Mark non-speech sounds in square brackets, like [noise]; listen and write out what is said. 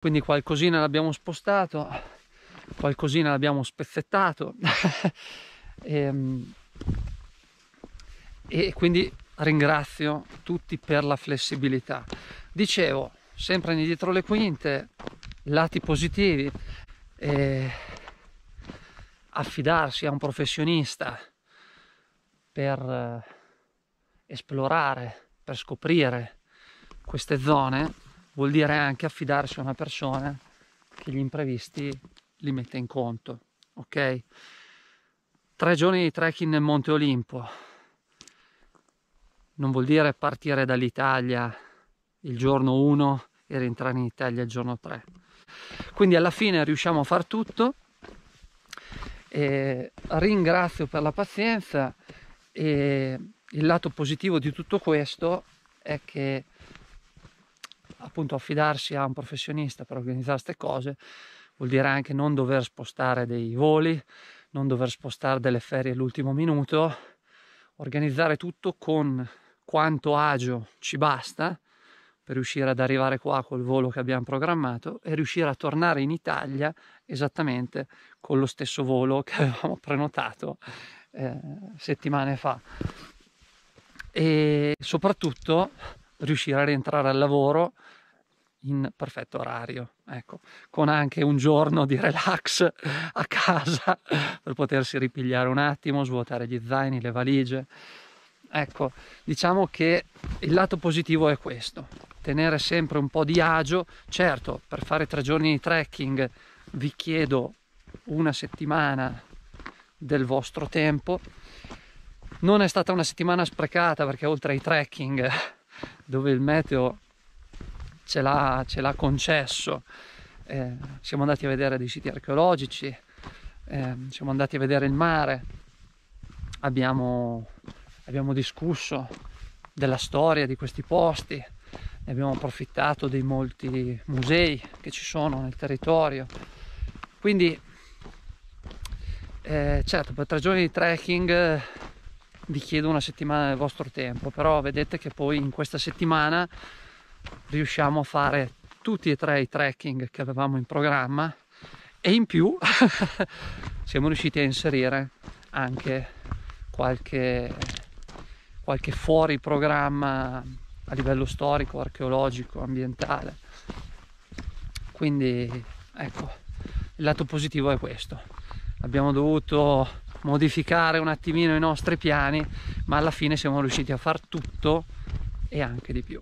quindi qualcosina l'abbiamo spostato qualcosina l'abbiamo spezzettato [laughs] e, ehm, e quindi ringrazio tutti per la flessibilità dicevo sempre indietro le quinte lati positivi eh, affidarsi a un professionista per eh, esplorare per scoprire queste zone vuol dire anche affidarsi a una persona che gli imprevisti li mette in conto, ok? Tre giorni di trekking nel Monte Olimpo non vuol dire partire dall'Italia il giorno 1 e rientrare in Italia il giorno 3. Quindi alla fine riusciamo a far tutto. E ringrazio per la pazienza e il lato positivo di tutto questo è che appunto affidarsi a un professionista per organizzare queste cose vuol dire anche non dover spostare dei voli, non dover spostare delle ferie all'ultimo minuto, organizzare tutto con quanto agio ci basta per riuscire ad arrivare qua col volo che abbiamo programmato e riuscire a tornare in Italia esattamente con lo stesso volo che avevamo [laughs] prenotato eh, settimane fa. E soprattutto riuscire a rientrare al lavoro in perfetto orario, ecco, con anche un giorno di relax a casa per potersi ripigliare un attimo, svuotare gli zaini, le valigie. Ecco, diciamo che il lato positivo è questo, tenere sempre un po' di agio. Certo, per fare tre giorni di trekking vi chiedo una settimana del vostro tempo. Non è stata una settimana sprecata perché oltre ai trekking dove il meteo ce l'ha, ce l'ha concesso. Eh, siamo andati a vedere dei siti archeologici, eh, siamo andati a vedere il mare, abbiamo, abbiamo discusso della storia di questi posti, ne abbiamo approfittato dei molti musei che ci sono nel territorio. Quindi eh, certo, per tre giorni di trekking vi chiedo una settimana del vostro tempo, però vedete che poi in questa settimana riusciamo a fare tutti e tre i trekking che avevamo in programma e in più [laughs] siamo riusciti a inserire anche qualche, qualche fuori programma a livello storico, archeologico, ambientale. Quindi ecco, il lato positivo è questo. Abbiamo dovuto modificare un attimino i nostri piani ma alla fine siamo riusciti a far tutto e anche di più